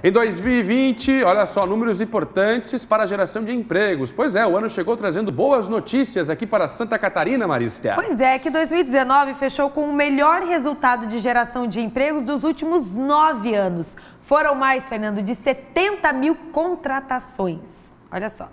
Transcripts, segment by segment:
Em 2020, olha só, números importantes para a geração de empregos. Pois é, o ano chegou trazendo boas notícias aqui para Santa Catarina, Marista. Pois é, que 2019 fechou com o melhor resultado de geração de empregos dos últimos nove anos. Foram mais, Fernando, de 70 mil contratações. Olha só.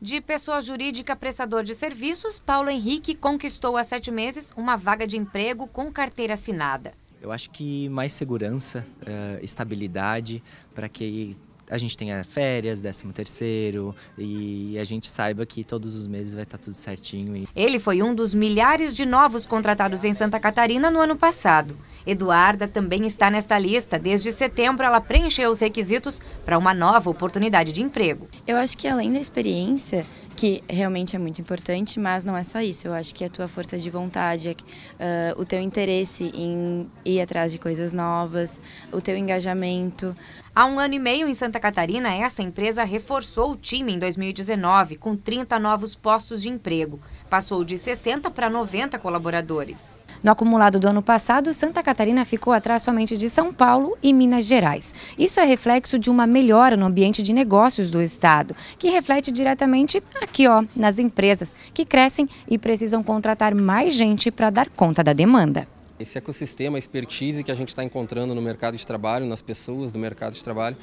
De pessoa jurídica prestador de serviços, Paulo Henrique conquistou há sete meses uma vaga de emprego com carteira assinada. Eu acho que mais segurança, eh, estabilidade, para que a gente tenha férias, 13 terceiro e a gente saiba que todos os meses vai estar tá tudo certinho. Ele foi um dos milhares de novos contratados em Santa Catarina no ano passado. Eduarda também está nesta lista. Desde setembro, ela preencheu os requisitos para uma nova oportunidade de emprego. Eu acho que além da experiência, que realmente é muito importante, mas não é só isso. Eu acho que a tua força de vontade, uh, o teu interesse em ir atrás de coisas novas, o teu engajamento. Há um ano e meio em Santa Catarina, essa empresa reforçou o time em 2019 com 30 novos postos de emprego. Passou de 60 para 90 colaboradores. No acumulado do ano passado, Santa Catarina ficou atrás somente de São Paulo e Minas Gerais. Isso é reflexo de uma melhora no ambiente de negócios do estado, que reflete diretamente aqui, ó, nas empresas que crescem e precisam contratar mais gente para dar conta da demanda. Esse ecossistema, a expertise que a gente está encontrando no mercado de trabalho, nas pessoas do mercado de trabalho,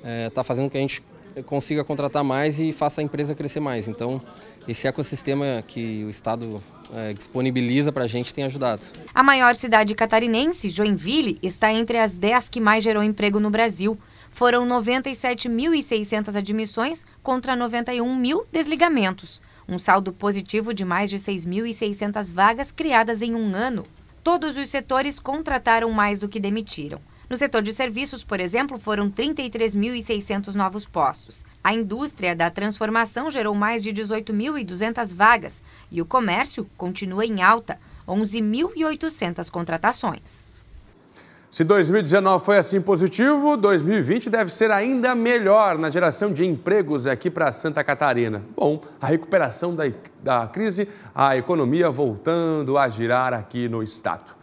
está é, tá fazendo com que a gente consiga contratar mais e faça a empresa crescer mais. Então, esse ecossistema que o Estado é, disponibiliza para a gente tem ajudado. A maior cidade catarinense, Joinville, está entre as 10 que mais gerou emprego no Brasil. Foram 97.600 admissões contra 91 mil desligamentos. Um saldo positivo de mais de 6.600 vagas criadas em um ano. Todos os setores contrataram mais do que demitiram. No setor de serviços, por exemplo, foram 33.600 novos postos. A indústria da transformação gerou mais de 18.200 vagas e o comércio continua em alta, 11.800 contratações. Se 2019 foi assim positivo, 2020 deve ser ainda melhor na geração de empregos aqui para Santa Catarina. Bom, a recuperação da, da crise, a economia voltando a girar aqui no estado.